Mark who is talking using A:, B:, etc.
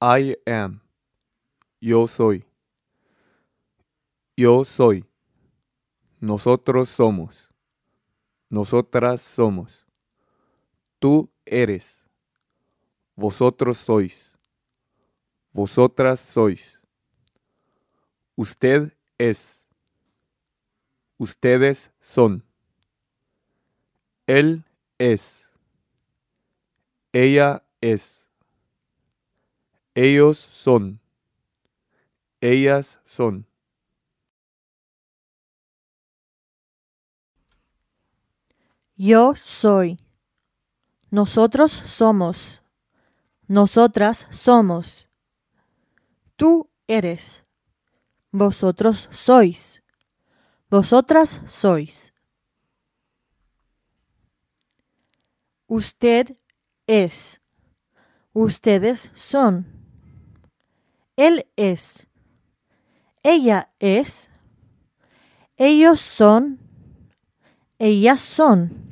A: I am. Yo soy. Yo soy. Nosotros somos. Nosotras somos. Tú eres. Vosotros sois. Vosotras sois. Usted es. Ustedes son. Él es. Ella es. Ellos son. Ellas son.
B: Yo soy. Nosotros somos. Nosotras somos. Tú eres. Vosotros sois. Vosotras sois. Usted es. Ustedes son. Él es. Ella es. Ellos son. Ellas son.